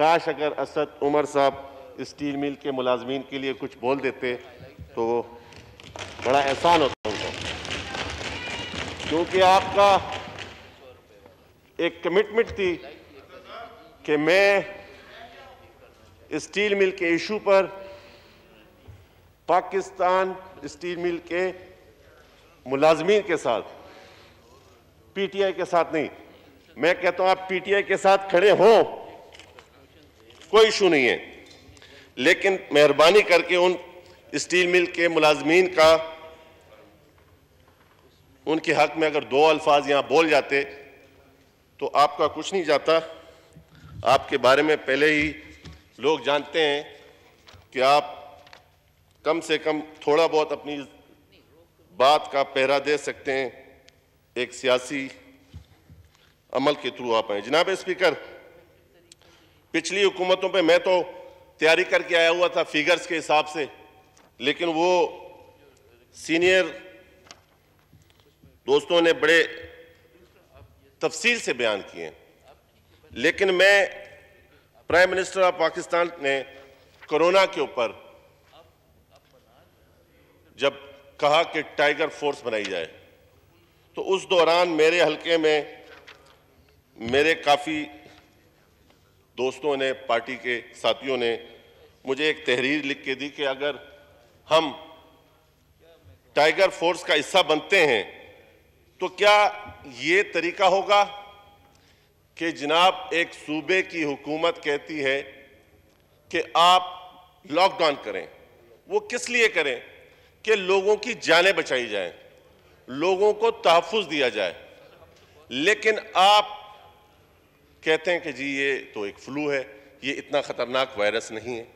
काश अगर असद उमर साहब स्टील मिल के मुलाजमीन के लिए कुछ बोल देते तो बड़ा एहसान होता उनको क्योंकि आपका एक कमिटमेंट थी कि मैं स्टील मिल के इशू पर पाकिस्तान स्टील मिल के मुलाजमीन के साथ पीटीआई के साथ नहीं मैं कहता हूं आप पीटीआई के साथ खड़े हों कोई इशू नहीं है लेकिन मेहरबानी करके उन स्टील मिल के मुलाजमीन का उनके हक में अगर दो अल्फाज यहाँ बोल जाते तो आपका कुछ नहीं जाता आपके बारे में पहले ही लोग जानते हैं कि आप कम से कम थोड़ा बहुत अपनी बात का पहरा दे सकते हैं एक सियासी अमल के थ्रू आप हैं जनाब स्पीकर पिछली हुकूमतों पे मैं तो तैयारी करके आया हुआ था फिगर्स के हिसाब से लेकिन वो सीनियर दोस्तों ने बड़े तफसील से बयान किए लेकिन मैं प्राइम मिनिस्टर ऑफ पाकिस्तान ने कोरोना के ऊपर जब कहा कि टाइगर फोर्स बनाई जाए तो उस दौरान मेरे हलके में मेरे काफ़ी दोस्तों ने पार्टी के साथियों ने मुझे एक तहरीर लिख के दी कि अगर हम टाइगर फोर्स का हिस्सा बनते हैं तो क्या ये तरीका होगा कि जनाब एक सूबे की हुकूमत कहती है कि आप लॉकडाउन करें वो किस लिए करें कि लोगों की जानें बचाई जाएं, लोगों को तहफ़ दिया जाए लेकिन आप कहते हैं कि जी ये तो एक फ्लू है ये इतना ख़तरनाक वायरस नहीं है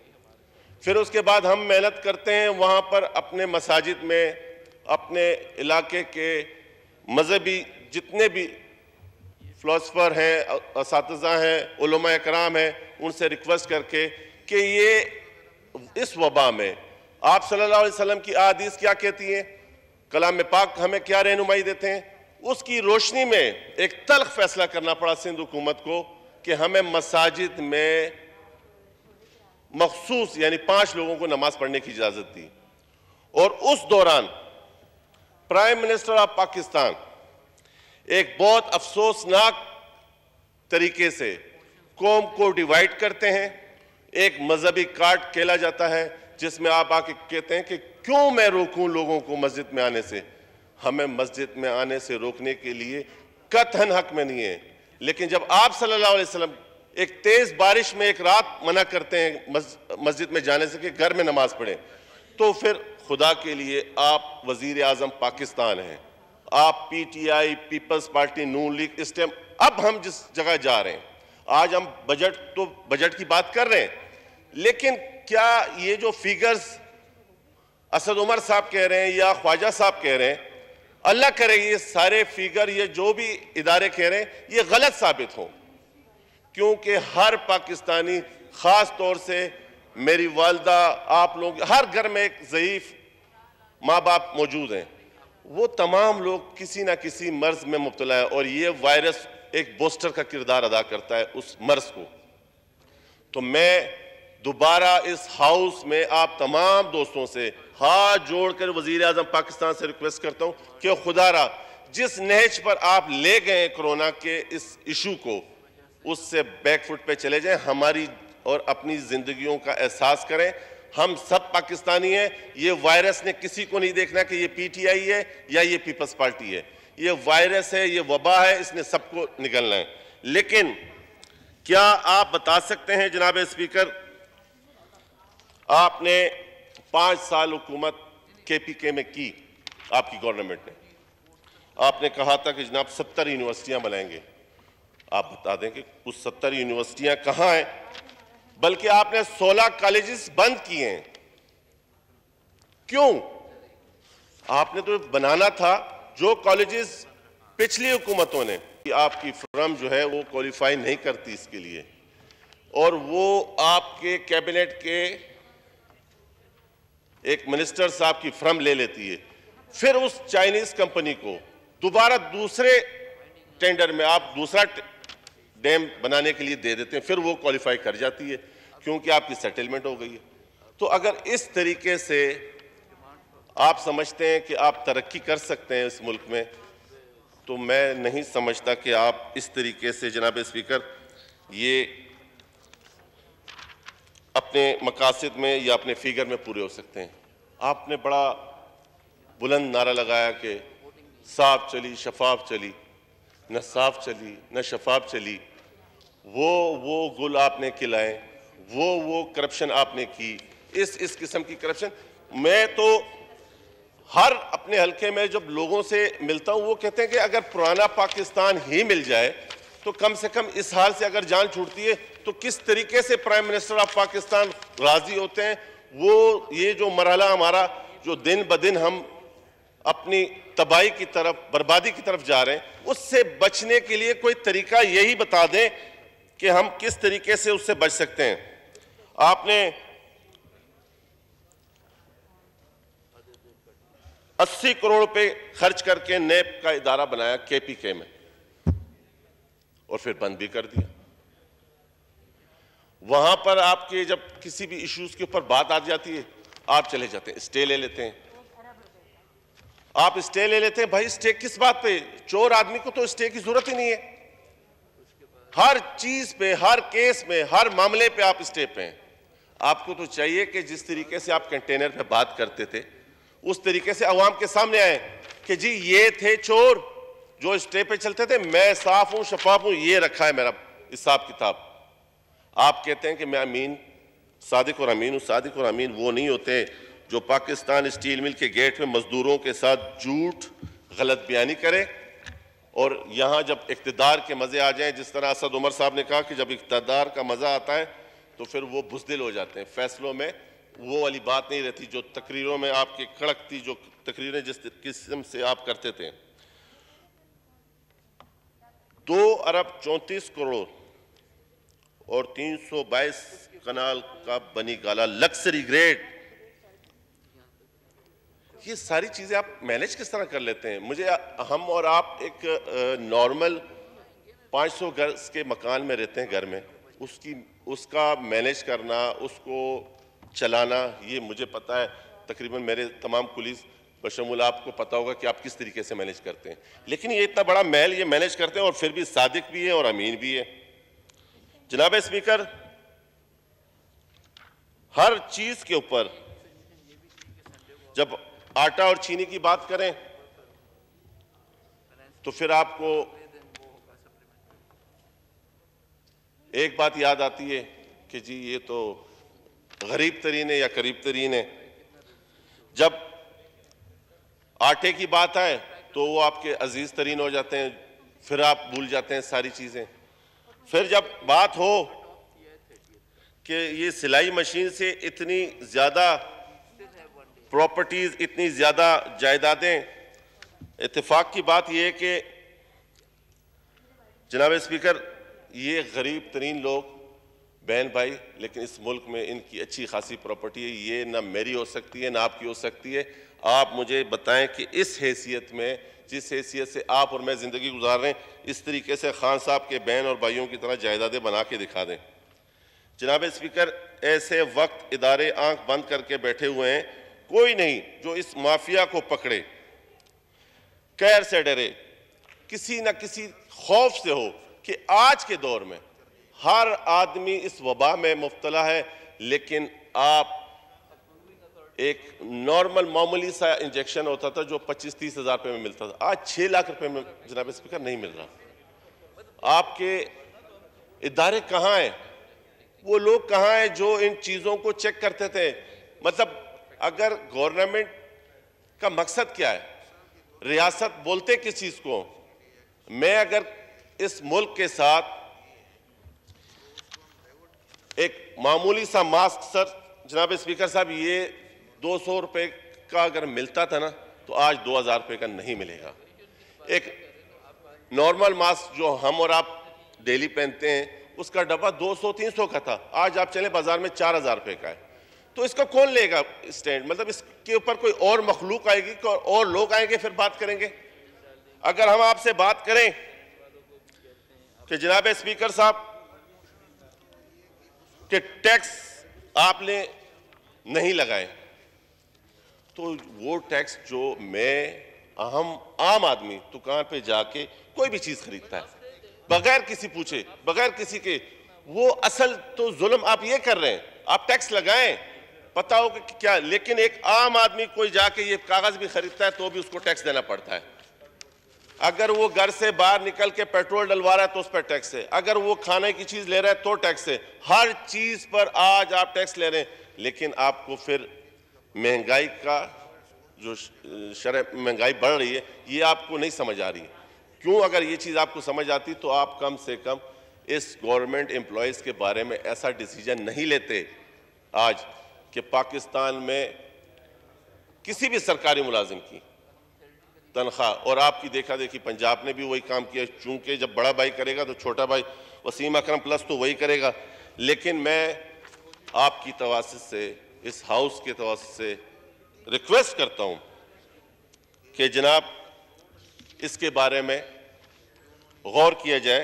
फिर उसके बाद हम मेहनत करते हैं वहाँ पर अपने मसाजिद में अपने इलाके के मजहबी जितने भी फलासफर हैं इस हैं कराम हैं उनसे रिक्वेस्ट करके कि ये इस वबा में आप सल्लल्लाहु अलैहि वसल्लम की अदीस क्या कहती हैं कलाम पाक हमें क्या रहनुमाई देते हैं उसकी रोशनी में एक तलख फैसला करना पड़ा सिंध हुकूमत को कि हमें मसाजिद में मखसूस यानी पांच लोगों को नमाज पढ़ने की इजाज़त दी और उस दौरान प्राइम मिनिस्टर ऑफ पाकिस्तान एक बहुत अफसोसनाक तरीके से कौम को डिवाइड करते हैं एक मजहबी कार्ड खेला जाता है जिसमें आप आके कहते हैं कि क्यों मैं रोकूं लोगों को मस्जिद में आने से हमें मस्जिद में आने से रोकने के लिए कथन हक में नहीं है लेकिन जब आप सल्लल्लाहु अलैहि वसल्लम एक तेज़ बारिश में एक रात मना करते हैं मस्जिद में जाने से कि घर में नमाज़ पढ़ें तो फिर खुदा के लिए आप वजीर आजम पाकिस्तान हैं आप P T I People's Party Noon League इस टाइम अब हम जिस जगह जा रहे हैं आज हम बजट तो बजट की बात कर रहे हैं लेकिन क्या ये जो फिगर्स असद उमर साहब कह रहे हैं या ख्वाजा साहब कह रहे हैं अल्लाह करे ये सारे फिगर ये जो भी इदारे कह रहे हैं ये गलत साबित हो क्योंकि हर पाकिस्तानी ख़ास तौर से मेरी वालदा आप लोग हर घर में एक ज़यीफ़ माँ बाप मौजूद हैं वो तमाम लोग किसी ना किसी मर्ज में मुबतला है और ये वायरस एक बोस्टर का किरदार अदा करता है उस मर्ज को तो मैं दोबारा इस हाउस में आप तमाम दोस्तों से हाथ जोड़कर वजीर अजम पाकिस्तान से रिक्वेस्ट करता हूँ कि खुदारा जिस नहज पर आप ले गए कोरोना के इस इशू को उससे बैकफुट पे चले जाएं हमारी और अपनी ज़िंदगियों का एहसास करें हम सब पाकिस्तानी हैं ये वायरस ने किसी को नहीं देखना कि ये पीटीआई है या ये पीपल्स पार्टी है ये वायरस है ये वबा है इसने सबको निकलना है लेकिन क्या आप बता सकते हैं जनाब स्पीकर आपने पांच साल हुकूमत के पी के में की आपकी गवर्नमेंट ने आपने कहा था कि जनाब सत्तर यूनिवर्सिटियां बनाएंगे आप बता दें कि कुछ सत्तर यूनिवर्सिटियां कहाँ हैं बल्कि आपने सोलह कॉलेजेस बंद किए हैं क्यों आपने तो बनाना था जो कॉलेजेस पिछली हुकूमतों ने आपकी फर्म जो है वो क्वालिफाई नहीं करती इसके लिए और वो आपके कैबिनेट के एक मिनिस्टर साहब की फर्म ले लेती है फिर उस चाइनीज कंपनी को दोबारा दूसरे टेंडर में आप दूसरा डैम बनाने के लिए दे देते हैं फिर वो क्वालिफाई कर जाती है क्योंकि आपकी सेटलमेंट हो गई है तो अगर इस तरीके से आप समझते हैं कि आप तरक्की कर सकते हैं इस मुल्क में तो मैं नहीं समझता कि आप इस तरीके से जनाब स्पीकर ये अपने मकासद में या अपने फिगर में पूरे हो सकते हैं आपने बड़ा बुलंद नारा लगाया कि साफ चली शफाफ चली न साफ चली न शफाफ चली वो वो गुल आपने खिलाए वो वो करप्शन आपने की इस इस किस्म की करप्शन मैं तो हर अपने हलके में जब लोगों से मिलता हूँ वो कहते हैं कि अगर पुराना पाकिस्तान ही मिल जाए तो कम से कम इस हाल से अगर जान छूटती है तो किस तरीके से प्राइम मिनिस्टर ऑफ पाकिस्तान राजी होते हैं वो ये जो मरहला हमारा जो दिन ब दिन हम अपनी तबाही की तरफ बर्बादी की तरफ जा रहे हैं उससे बचने के लिए कोई तरीका यही बता दें कि हम किस तरीके से उससे बच सकते हैं आपने अस्सी करोड़ रुपये खर्च करके नैब का इदारा बनाया के पी के में और फिर बंद भी कर दिया वहां पर आपके जब किसी भी इश्यूज के ऊपर बात आ जाती है आप चले जाते हैं स्टे ले लेते हैं आप स्टे ले लेते हैं भाई स्टे किस बात पे चोर आदमी को तो स्टे की जरूरत ही नहीं है हर चीज पे हर केस में हर मामले पे आप स्टे पे हैं आपको तो चाहिए कि जिस तरीके से आप कंटेनर पे बात करते थे उस तरीके से अवाम के सामने आए कि जी ये थे चोर जो स्टे पे चलते थे मैं साफ हूं शफाफ हूं ये रखा है मेरा हिसाब किताब आप कहते हैं कि मैं अमीन सादिक और अमीन हूँ सादिक और अमीन वो नहीं होते जो पाकिस्तान स्टील मिल के गेट में मजदूरों के साथ झूठ गलत बयानी करे और यहाँ जब इकतदार के मज़े आ जाए जिस तरह असद उमर साहब ने कहा कि जब इकतदार का मज़ा आता है तो फिर वो बुजदिल हो जाते हैं फैसलों में वो वाली बात नहीं रहती जो तकरीरों में आपकी खड़कती जो तकरीरें जिस किस्म से आप करते थे दो अरब चौंतीस करोड़ और 322 कनाल का बनी गाला लक्सरी ग्रेड ये सारी चीज़ें आप मैनेज किस तरह कर लेते हैं मुझे हम और आप एक नॉर्मल 500 घर के मकान में रहते हैं घर में उसकी उसका मैनेज करना उसको चलाना ये मुझे पता है तकरीबन मेरे तमाम पुलिस बशमूल आपको पता होगा कि आप किस तरीके से मैनेज करते हैं लेकिन ये इतना बड़ा मैल ये मैनेज करते हैं और फिर भी सादिक भी है और अमीन भी है जनाब स्पीकर हर चीज के ऊपर जब आटा और चीनी की बात करें तो फिर आपको एक बात याद आती है कि जी ये तो गरीब तरीन है या करीब तरीन है जब आटे की बात आए तो वो आपके अजीज तरीन हो जाते हैं फिर आप भूल जाते हैं सारी चीज़ें फिर जब बात हो कि ये सिलाई मशीन से इतनी ज़्यादा प्रॉपर्टीज़ इतनी ज़्यादा जायदादें इतफाक़ की बात यह है कि जनाब स्पीकर ये गरीब तरीन लोग बहन भाई लेकिन इस मुल्क में इनकी अच्छी खासी प्रॉपर्टी है ये ना मेरी हो सकती है ना आपकी हो सकती है आप मुझे बताएं कि इस हैसियत में जिस हैसियत से आप और मैं ज़िंदगी गुजार रहे हैं इस तरीके से खान साहब के बहन और भाइयों की तरह जायदादें बना के दिखा दें जनाब स्पीकर ऐसे वक्त इदारे आंख बंद करके बैठे हुए हैं कोई नहीं जो इस माफिया को पकड़े कैर से डरे किसी न किसी खौफ से हो कि आज के दौर में हर आदमी इस वबा में मुबतला है लेकिन आप एक नॉर्मल मामूली सा इंजेक्शन होता था जो पच्चीस तीस हज़ार रुपये में मिलता था आज 6 लाख रुपए में जनाब स्पीकर नहीं मिल रहा आपके इदारे कहाँ हैं वो लोग कहाँ हैं जो इन चीज़ों को चेक करते थे मतलब अगर गवर्नमेंट का मकसद क्या है रियासत बोलते किस चीज़ को मैं अगर इस मुल्क के साथ एक मामूली सा मास्क सर जनाब स्पीकर साहब ये दो सौ रुपये का अगर मिलता था ना तो आज दो हज़ार रुपये का नहीं मिलेगा एक नॉर्मल मास्क जो हम और आप डेली पहनते हैं उसका डब्बा 200-300 का था आज आप चले बाज़ार में चार हज़ार रुपये का है तो इसको कौन लेगा स्टैंड मतलब इसके ऊपर कोई और मखलूक आएगी और लोग आएंगे फिर बात करेंगे अगर हम आपसे बात करें कि जनाब स्पीकर साहब कि टैक्स आपने नहीं लगाए तो वो टैक्स जो मैं हम आम आदमी दुकान पे जाके कोई भी चीज़ खरीदता है बगैर किसी पूछे बगैर किसी के वो असल तो जुल्म आप ये कर रहे हैं आप टैक्स लगाएं पता हो कि क्या लेकिन एक आम आदमी कोई जाके ये कागज़ भी खरीदता है तो भी उसको टैक्स देना पड़ता है अगर वो घर से बाहर निकल के पेट्रोल डलवा रहा है तो उस पर टैक्स है अगर वो खाने की चीज़ ले रहा है तो टैक्स है हर चीज़ पर आज आप टैक्स ले रहे हैं लेकिन आपको फिर महंगाई का जो शर महंगाई बढ़ रही है ये आपको नहीं समझ आ रही है क्यों अगर ये चीज़ आपको समझ आती तो आप कम से कम इस गवर्नमेंट एम्प्लॉयज़ के बारे में ऐसा डिसीजन नहीं लेते आज कि पाकिस्तान में किसी भी सरकारी मुलाजिम की तनख्वाह और आपकी देखा देखी पंजाब ने भी वही काम किया चूंकि जब बड़ा भाई करेगा तो छोटा भाई वसीम अकरम प्लस तो वही करेगा लेकिन मैं आपकी तवासत से इस हाउस के तौर से रिक्वेस्ट करता हूं कि जनाब इसके बारे में गौर किया जाए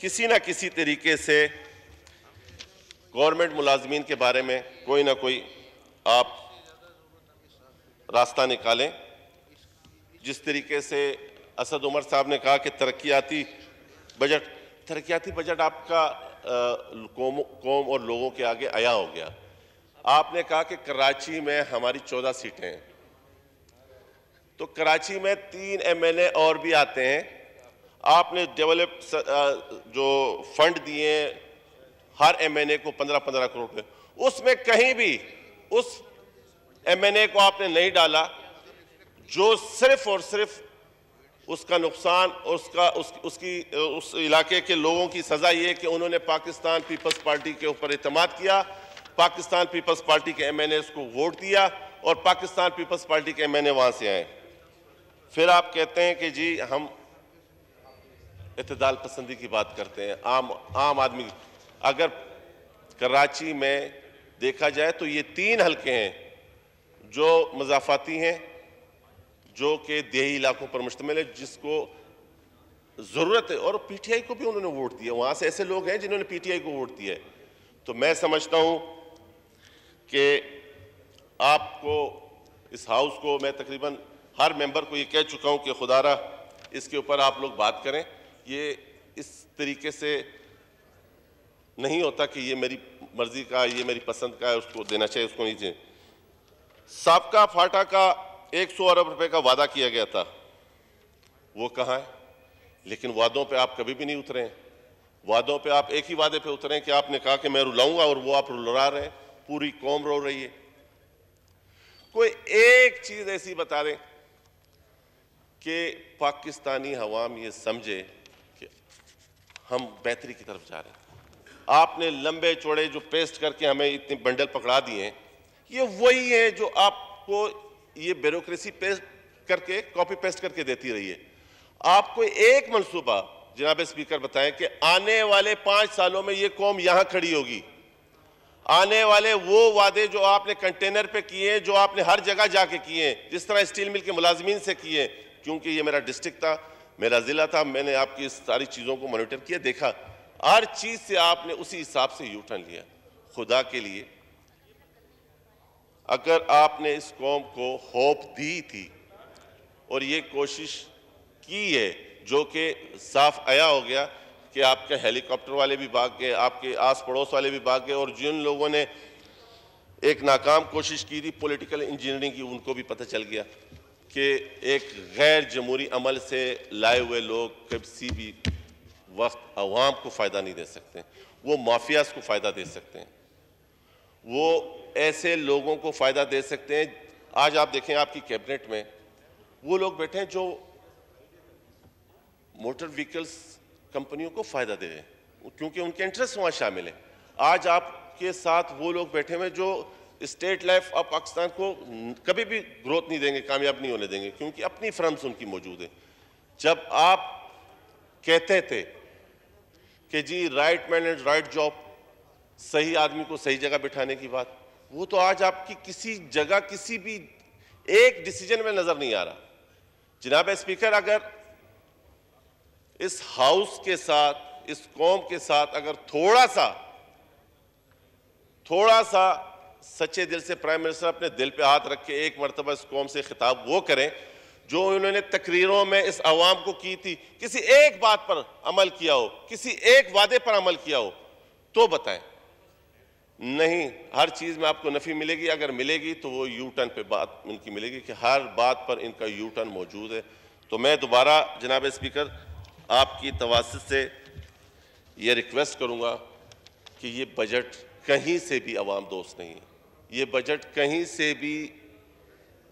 किसी ना किसी तरीके से गवर्नमेंट मुलाजमीन के बारे में कोई ना कोई आप रास्ता निकालें जिस तरीके से असद उमर साहब ने कहा कि तरक्याती बजट तरक्याती बजट आपका कौम कौम और लोगों के आगे आया हो गया आपने कहा कि कराची में हमारी चौदह सीटें हैं तो कराची में तीन एमएलए और भी आते हैं आपने डेवलप जो फंड दिए हर एमएनए को पंद्रह पंद्रह करोड़ रुपये उसमें कहीं भी उस एमएनए को आपने नहीं डाला जो सिर्फ और सिर्फ उसका नुकसान उसका उस, उसकी उस इलाके के लोगों की सज़ा ये कि उन्होंने पाकिस्तान पीपल्स पार्टी के ऊपर अतमाद किया पाकिस्तान पीपल्स पार्टी के एमएनए को वोट दिया और पाकिस्तान पीपल्स पार्टी के एमएनए वहां से आए फिर आप कहते हैं कि जी हम इतदाल पसंदी की बात करते हैं आम आम आदमी अगर कराची में देखा जाए तो ये तीन हलके हैं जो मजाफाती हैं जो कि देही इलाकों पर मुश्तमिल है जिसको ज़रूरत है और पीटीआई को भी उन्होंने वोट दिया वहाँ से ऐसे लोग हैं जिन्होंने पीटीआई को वोट दिया है तो मैं समझता हूँ कि आपको इस हाउस को मैं तकरीबन हर मेंबर को ये कह चुका हूँ कि खुदारा इसके ऊपर आप लोग बात करें ये इस तरीके से नहीं होता कि ये मेरी मर्ज़ी का ये मेरी पसंद का है उसको देना चाहिए उसको नहीं चाहिए सबका फाटा का 100 अरब रुपए का वादा किया गया था वो कहाँ है लेकिन वादों पे आप कभी भी नहीं उतरे वादों पे आप एक ही वादे पे उतरे कि आपने कहा कि मैं रुलाऊंगा और वो आप रुला रहे हैं पूरी कौम रो रही है कोई एक चीज ऐसी बता दें कि पाकिस्तानी हवाम ये समझे कि हम बेहतरी की तरफ जा रहे हैं आपने लंबे चौड़े जो पेस्ट करके हमें इतने बंडल पकड़ा दिए ये वही है जो आपको ये ब्यूरोक्रेसी पेस्ट करके कॉपी पेस्ट करके देती रही है आपको एक मनसूबा जनाब स्पीकर बताएं कि आने वाले पांच सालों में ये कौम यहां खड़ी होगी आने वाले वो वादे जो आपने कंटेनर पे किए जो आपने हर जगह जाके किए जिस तरह स्टील मिल के मुलाजमीन से किए क्योंकि ये मेरा डिस्ट्रिक्ट था मेरा ज़िला था मैंने आपकी इस सारी चीज़ों को मॉनिटर किया देखा हर चीज़ से आपने उसी हिसाब से यू टर्न लिया खुदा के लिए अगर आपने इस कौम को होप दी थी और ये कोशिश की है जो कि साफ आया हो गया कि आपके हेलीकॉप्टर वाले भी भाग गए आपके आस पड़ोस वाले भी भाग गए और जिन लोगों ने एक नाकाम कोशिश की थी पॉलिटिकल इंजीनियरिंग की उनको भी पता चल गया कि एक गैर जमहूरी अमल से लाए हुए लोग किसी भी वक्त अवाम को फ़ायदा नहीं दे सकते वो माफियाज को फ़ायदा दे सकते हैं वो ऐसे लोगों को फ़ायदा दे सकते हैं आज आप देखें आपकी कैबिनेट में वो लोग बैठे हैं जो मोटर व्हीकल्स कंपनियों को फ़ायदा दे रहे क्योंकि उनके इंटरेस्ट वहाँ शामिल हैं आज आपके साथ वो लोग बैठे हुए जो स्टेट लाइफ ऑफ पाकिस्तान को कभी भी ग्रोथ नहीं देंगे कामयाब नहीं होने देंगे क्योंकि अपनी फर्म्स उनकी मौजूद हैं जब आप कहते थे कि जी right man and right job सही आदमी को सही जगह बिठाने की बात वो तो आज आपकी किसी जगह किसी भी एक डिसीजन में नज़र नहीं आ रहा जनाब स्पीकर अगर इस हाउस के साथ इस कौम के साथ अगर थोड़ा सा थोड़ा सा सच्चे दिल से प्राइम मिनिस्टर अपने दिल पे हाथ रख के एक मरतबा इस कौम से खिताब वो करें जो उन्होंने तकरीरों में इस आवाम को की थी किसी एक बात पर अमल किया हो किसी एक वादे पर अमल किया हो तो बताएं नहीं हर चीज़ में आपको नफ़ी मिलेगी अगर मिलेगी तो वो यू टर्न पे बात इनकी मिलेगी कि हर बात पर इनका यू टर्न मौजूद है तो मैं दोबारा जनाब स्पीकर आपकी तवासत से ये रिक्वेस्ट करूँगा कि ये बजट कहीं से भी आवाम दोस्त नहीं है ये बजट कहीं से भी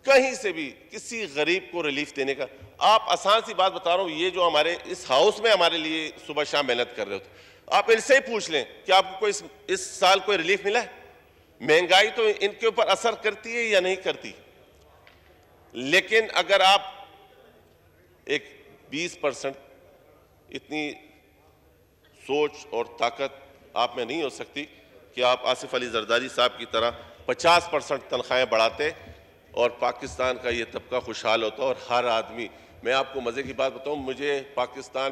कहीं से भी किसी गरीब को रिलीफ देने का आप आसान सी बात बता रहा हूँ ये जो हमारे इस हाउस में हमारे लिए सुबह शाम मेहनत कर रहे हो आप इनसे ही पूछ लें कि आपको कोई इस, इस साल कोई रिलीफ मिला है महंगाई तो इनके ऊपर असर करती है या नहीं करती लेकिन अगर आप एक 20 परसेंट इतनी सोच और ताकत आप में नहीं हो सकती कि आप आसिफ अली जरदारी साहब की तरह 50 परसेंट तनख्वाहें बढ़ाते और पाकिस्तान का ये तबका खुशहाल होता और हर आदमी मैं आपको मज़े की बात बताऊँ मुझे पाकिस्तान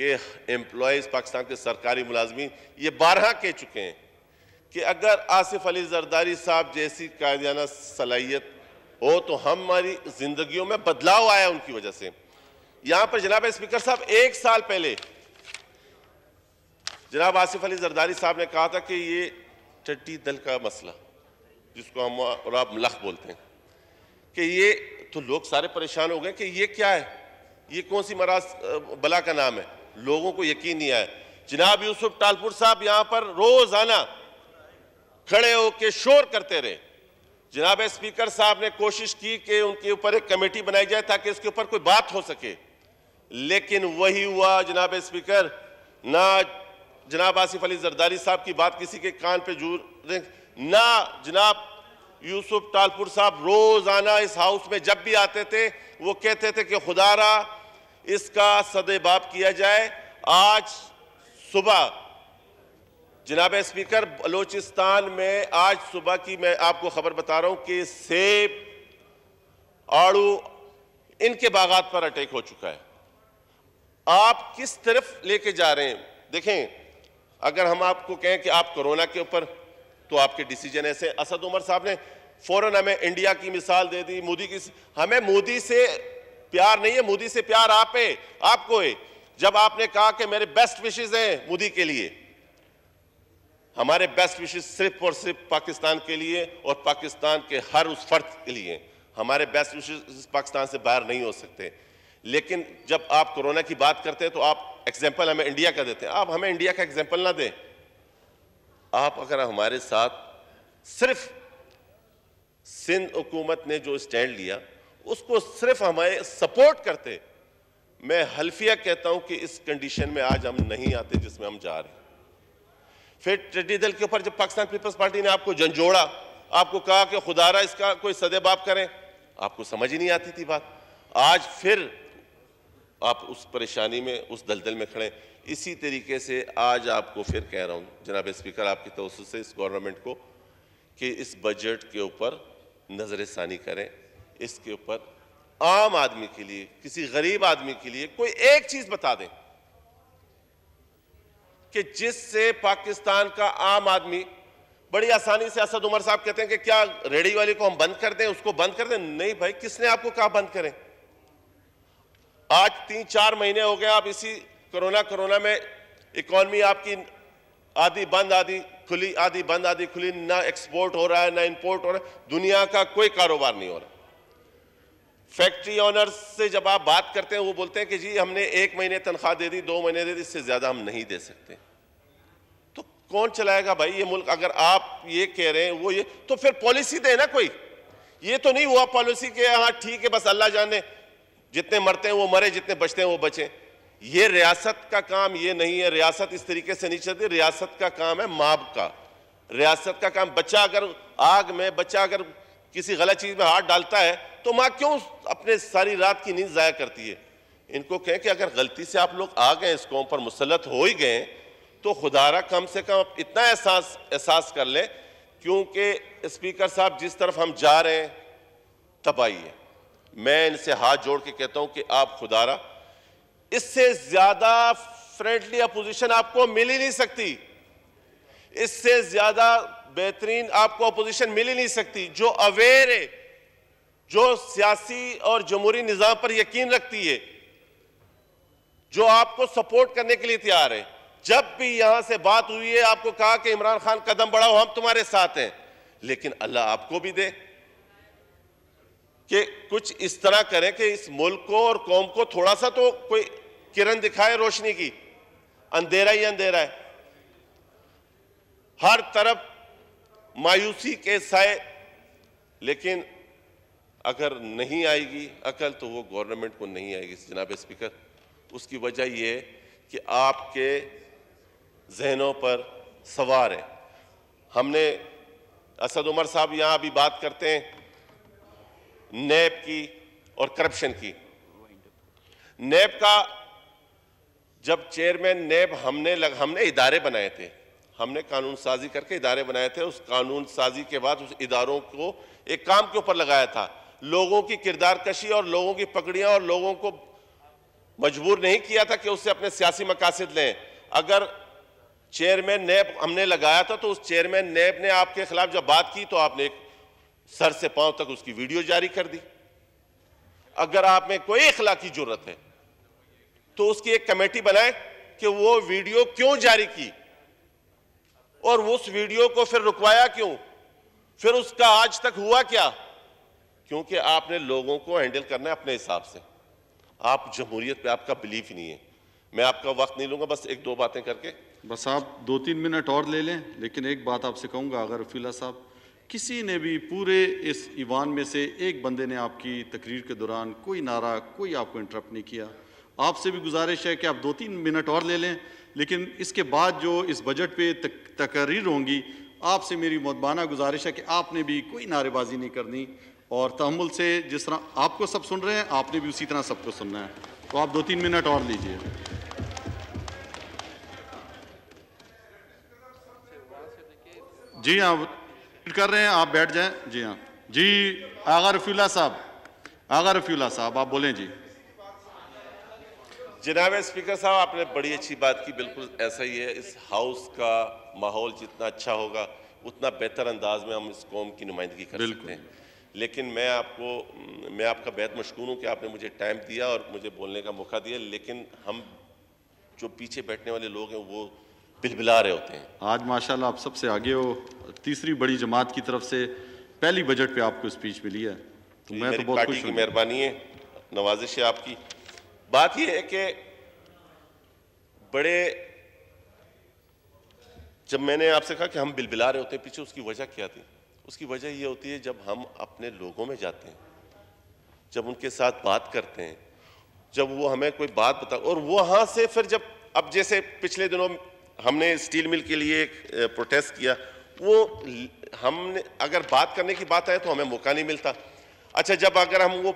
के एम्प्लॉयज़ पाकिस्तान के सरकारी मुलाजमी ये बारह कह चुके हैं कि अगर आसिफ अली जरदारी साहब जैसी कायदाना सलाहियत हो तो हमारी ज़िंदगी में बदलाव आया उनकी वजह से यहां पर जनाब स्पीकर साहब एक साल पहले जनाब आसिफ अली जरदारी साहब ने कहा था कि ये टट्टी दल का मसला जिसको हम और आप मलख बोलते हैं कि ये तो लोग सारे परेशान हो गए कि ये क्या है ये कौन सी मराज बला का नाम है लोगों को यकीन नहीं आया जनाब यूसुफ टालपुर साहब यहां पर रोजाना खड़े होके शोर करते रहे जनाब स्पीकर साहब ने कोशिश की कि उनके ऊपर एक कमेटी बनाई जाए ताकि इसके ऊपर कोई बात हो सके लेकिन वही हुआ जनाब स्पीकर ना जनाब आसिफ अली जरदारी साहब की बात किसी के कान पे जूर ना जनाब यूसुफ टालपुर साहब रोज़ाना इस हाउस में जब भी आते थे वो कहते थे कि खुदारा इसका बाप किया जाए आज सुबह जनाब स्पीकर बलोचिस्तान में आज सुबह की मैं आपको खबर बता रहा हूं कि सेब आड़ू इनके बागात पर अटैक हो चुका है आप किस तरफ लेके जा रहे हैं देखें अगर हम आपको कहें कि आप कोरोना के ऊपर तो आपके डिसीजन ऐसे असद उमर साहब ने फौरन हमें इंडिया की मिसाल दे दी मोदी की हमें मोदी से प्यार नहीं है मोदी से प्यार आप है आपको है जब आपने कहा कि मेरे बेस्ट विशेष हैं मोदी के लिए हमारे बेस्ट विशेज सिर्फ और सिर्फ पाकिस्तान के लिए और पाकिस्तान के हर उस फर्द के लिए हमारे बेस्ट विशेष पाकिस्तान से बाहर नहीं हो सकते लेकिन जब आप कोरोना की बात करते हैं तो आप एग्जाम्पल हमें इंडिया का देते हैं आप हमें इंडिया का एग्जाम्पल ना दें आप अगर हमारे साथ सिर्फ सिंध हुकूमत ने जो स्टैंड लिया उसको सिर्फ हमारे सपोर्ट करते मैं हल्फिया कहता हूं कि इस कंडीशन में आज हम नहीं आते जिसमें हम जा रहे फिर टिड्डी दल के ऊपर जब पाकिस्तान पीपल्स पार्टी ने आपको झंझोड़ा आपको कहा कि खुदारा इसका कोई सदेबाप करें आपको समझ ही नहीं आती थी बात आज फिर आप उस परेशानी में उस दलदल में खड़े इसी तरीके से आज आपको फिर कह रहा हूँ जनाब स्पीकर आपकी तोसु से इस गवर्नमेंट को कि इस बजट के ऊपर नज़र षानी करें इसके ऊपर आम आदमी के लिए किसी गरीब आदमी के लिए कोई एक चीज़ बता दें कि जिससे पाकिस्तान का आम आदमी बड़ी आसानी से असद उमर साहब कहते हैं कि क्या रेडी वाली को हम बंद कर दें उसको बंद कर दें नहीं भाई किसने आपको कहा बंद करें आज तीन चार महीने हो गए आप इसी कोरोना कोरोना में इकोनॉमी आपकी आधी बंद आधी खुली आधी बंद आधी खुली ना एक्सपोर्ट हो रहा है ना इंपोर्ट हो रहा है दुनिया का कोई कारोबार नहीं हो रहा फैक्ट्री ऑनर्स से जब आप बात करते हैं वो बोलते हैं कि जी हमने एक महीने तनख्वाह दे दी दो महीने दे दी इससे ज़्यादा हम नहीं दे सकते तो कौन चलाएगा भाई ये मुल्क अगर आप ये कह रहे हैं वो ये तो फिर पॉलिसी दे ना कोई ये तो नहीं हुआ पॉलिसी के हाँ ठीक है बस अल्लाह जाने जितने मरते हैं वो मरे जितने बचते हैं वो बचें ये रियासत का काम ये नहीं है रियासत इस तरीके से नहीं चलती रियासत का काम है माप का रियासत का काम बच्चा अगर आग में बच्चा अगर किसी गलत चीज़ में हाथ डालता है तो माँ क्यों अपने सारी रात की नींद ज़ाया करती है इनको कहें कि अगर गलती से आप लोग आ गए इस कौम पर मुसलत हो ही गए तो खुदारा कम से कम आप इतना एहसास एहसास कर लें क्योंकि स्पीकर साहब जिस तरफ हम जा रहे हैं तबाही है मैं इनसे हाथ जोड़ के कहता हूं कि आप खुदारा इससे ज्यादा फ्रेंडली अपोजिशन आपको मिल ही नहीं सकती इससे ज्यादा बेहतरीन आपको अपोजिशन मिल ही नहीं सकती जो अवेयर है जो सियासी और जमहूरी निज़ाम पर यकीन रखती है जो आपको सपोर्ट करने के लिए तैयार है जब भी यहां से बात हुई है आपको कहा कि इमरान खान कदम बढ़ाओ हम तुम्हारे साथ हैं लेकिन अल्लाह आपको भी दे कि कुछ इस तरह करें कि इस मुल्क को और कौम को थोड़ा सा तो कोई किरण दिखाए रोशनी की अंधेरा ही अंधेरा है हर तरफ मायूसी के साए लेकिन अगर नहीं आएगी अकल तो वो गवर्नमेंट को नहीं आएगी जनाब स्पीकर उसकी वजह ये कि आपके जहनों पर सवार है हमने असद उमर साहब यहाँ अभी बात करते हैं नैब की और करप्शन की नैब का जब चेयरमैन नैब हमने लग, हमने इदारे बनाए थे हमने कानून साजी करके इदारे बनाए थे उस कानून साजी के बाद उस इदारों को एक काम के ऊपर लगाया था लोगों की किरदार कशी और लोगों की पकड़ियां और लोगों को मजबूर नहीं किया था कि उससे अपने सियासी मकासद लें अगर चेयरमैन नैब हमने लगाया था तो उस चेयरमैन नैब ने आपके खिलाफ जब बात की तो आपने एक सर से पांव तक उसकी वीडियो जारी कर दी अगर आप में कोई की जरूरत है तो उसकी एक कमेटी बनाए कि वो वीडियो क्यों जारी की और उस वीडियो को फिर रुकवाया क्यों फिर उसका आज तक हुआ क्या क्योंकि आपने लोगों को हैंडल करना है अपने हिसाब से आप जमहूरियत पे आपका बिलीफ नहीं है मैं आपका वक्त नहीं लूंगा बस एक दो बातें करके बस आप दो तीन मिनट और ले लें लेकिन एक बात आपसे कहूंगा अगर रफीला साहब किसी ने भी पूरे इस ईवान में से एक बंदे ने आपकी तकरीर के दौरान कोई नारा कोई आपको इंटरप्ट नहीं किया आपसे भी गुजारिश है कि आप दो तीन मिनट और ले लें लेकिन इसके बाद जो इस बजट पे तक, तकरीर होंगी आपसे मेरी मतबाना गुजारिश है कि आपने भी कोई नारेबाजी नहीं करनी और तहमुल से जिस तरह आपको सब सुन रहे हैं आपने भी उसी तरह सबको सुनना है तो आप दो तीन मिनट और लीजिए जी हाँ कर रहे हैं आप बैठ जाएं जी हाँ जी आगा रफ्यूला साहब आगा रफ्यूला साहब आप बोलें जी जनाब स्पीकर साहब आपने बड़ी अच्छी बात की बिल्कुल ऐसा ही है इस हाउस का माहौल जितना अच्छा होगा उतना बेहतर अंदाज में हम इस कौम की नुमाइंदगी कर सकते हैं लेकिन मैं आपको मैं आपका बेहद मशकूर हूँ कि आपने मुझे टाइम दिया और मुझे बोलने का मौका दिया लेकिन हम जो पीछे बैठने वाले लोग हैं वो बिलबिला रहे होते हैं आज माशाल्लाह आप सबसे आगे हो तीसरी बड़ी जमात की तरफ से पहली बजट पे आपको स्पीच मिली है तो मैं तो बहुत खुश मेहरबानी है नवाजिश है आपकी बात यह है कि बड़े जब मैंने आपसे कहा कि हम बिलबिला रहे होते हैं पीछे उसकी वजह क्या थी उसकी वजह यह होती है जब हम अपने लोगों में जाते हैं जब उनके साथ बात करते हैं जब वो हमें कोई बात बता और वहाँ से फिर जब अब जैसे पिछले दिनों हमने स्टील मिल के लिए एक प्रोटेस्ट किया वो हमने अगर बात करने की बात आए तो हमें मौका नहीं मिलता अच्छा जब अगर हम वो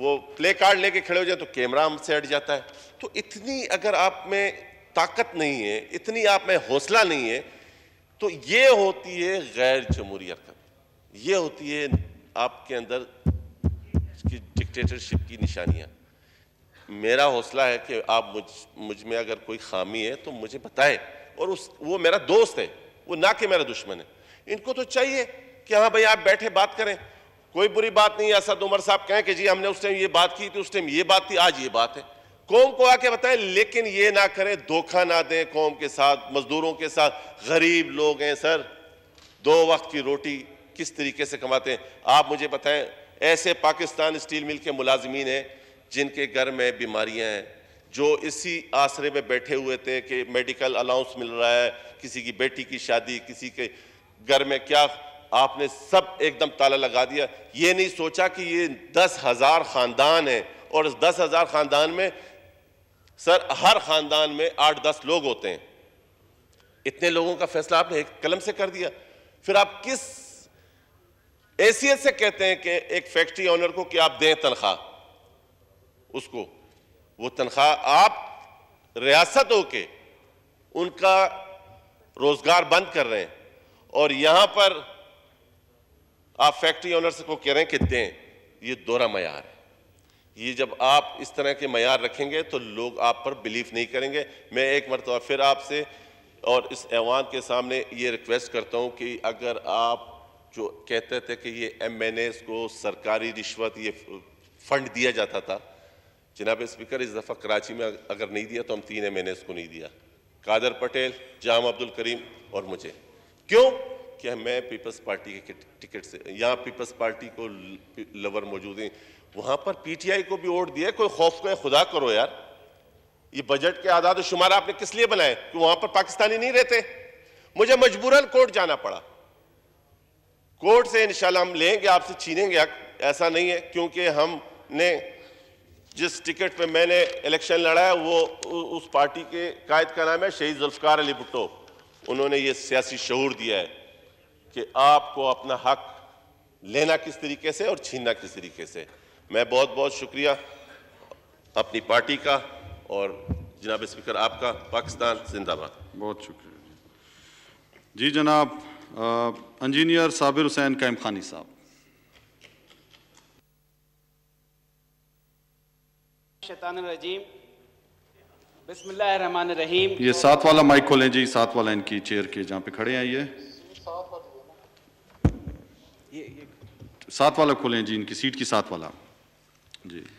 वो प्ले कार्ड लेके खड़े हो जाए तो कैमरा हमसे हट जाता है तो इतनी अगर आप में ताकत नहीं है इतनी आप में हौसला नहीं है तो ये होती है गैर जमहूरी हरकत ये होती है आपके अंदर डिक्टेटरशिप की निशानियाँ मेरा हौसला है कि आप मुझ मुझ में अगर कोई खामी है तो मुझे बताएं और उस वो मेरा दोस्त है वो ना कि मेरा दुश्मन है इनको तो चाहिए कि हाँ भाई आप बैठे बात करें कोई बुरी बात नहीं असद उमर साहब कहें कि जी हमने उस टाइम ये बात की थी उस टाइम ये बात थी आज ये बात है कौम को आके बताएं लेकिन ये ना करें धोखा ना दें कौम के साथ मजदूरों के साथ गरीब लोग हैं सर दो वक्त की रोटी किस तरीके से कमाते हैं आप मुझे बताएं ऐसे पाकिस्तान स्टील मिल के मुलाजमीन हैं जिनके घर में बीमारियां हैं जो इसी आसरे में बैठे हुए थे कि मेडिकल अलाउंस मिल रहा है किसी की बेटी की शादी किसी के घर में क्या आपने सब एकदम ताला लगा दिया ये नहीं सोचा कि ये दस हज़ार ख़ानदान हैं और इस दस हज़ार ख़ानदान में सर हर ख़ानदान में आठ दस लोग होते हैं इतने लोगों का फैसला आपने एक कलम से कर दिया फिर आप किस हैसियत से कहते हैं कि एक फैक्ट्री ऑनर को कि आप दें तनख्वाह उसको वो तनख्वाह आप हो के उनका रोज़गार बंद कर रहे हैं और यहां पर आप फैक्ट्री ओनर्स को कह रहे हैं कि दें ये दोहरा मैार है ये जब आप इस तरह के मैार रखेंगे तो लोग आप पर बिलीव नहीं करेंगे मैं एक मरतबा फिर आपसे और इस ऐवान के सामने ये रिक्वेस्ट करता हूं कि अगर आप जो कहते थे कि ये एम एन एस को सरकारी रिश्वत ये फंड दिया जाता था जनाब स्पीकर इस दफ़ा कराची में अगर नहीं दिया तो हम तीन एम एन एस को नहीं दिया कादर पटेल जाम अब्दुल करीम और मुझे क्यों क्या मैं पीपल्स पार्टी के टिकट से यहाँ पीपल्स पार्टी को लवर मौजूद हैं वहाँ पर पीटीआई को भी वोट दिया कोई खौफ को खुदा करो यार ये बजट के आदाद शुमार आपने किस लिए बनाए कि वहाँ पर पाकिस्तानी नहीं रहते मुझे मजबूरन कोर्ट जाना पड़ा कोर्ट से इंशाल्लाह हम लेंगे आपसे छीनेंगे ऐसा नहीं है क्योंकि हमने जिस टिकट पे मैंने इलेक्शन लड़ा है वो उस पार्टी के कायद का नाम है शहीद जुल्फकार अली भुट्टो उन्होंने ये सियासी शहूर दिया है कि आपको अपना हक लेना किस तरीके से और छीनना किस तरीके से मैं बहुत बहुत शुक्रिया अपनी पार्टी का और जनाब स्पीकर आपका पाकिस्तान जिंदाबाद बहुत शुक्रिया जी जनाब इंजीनियर साबिर हुसैन कैम खानी साहब शैतानरजीम ये साथ वाला माइक खोलें जी साथ वाला इनकी चेयर के जहाँ पे खड़े हैं ये साथ वाला खोलें जी इनकी सीट की साथ वाला जी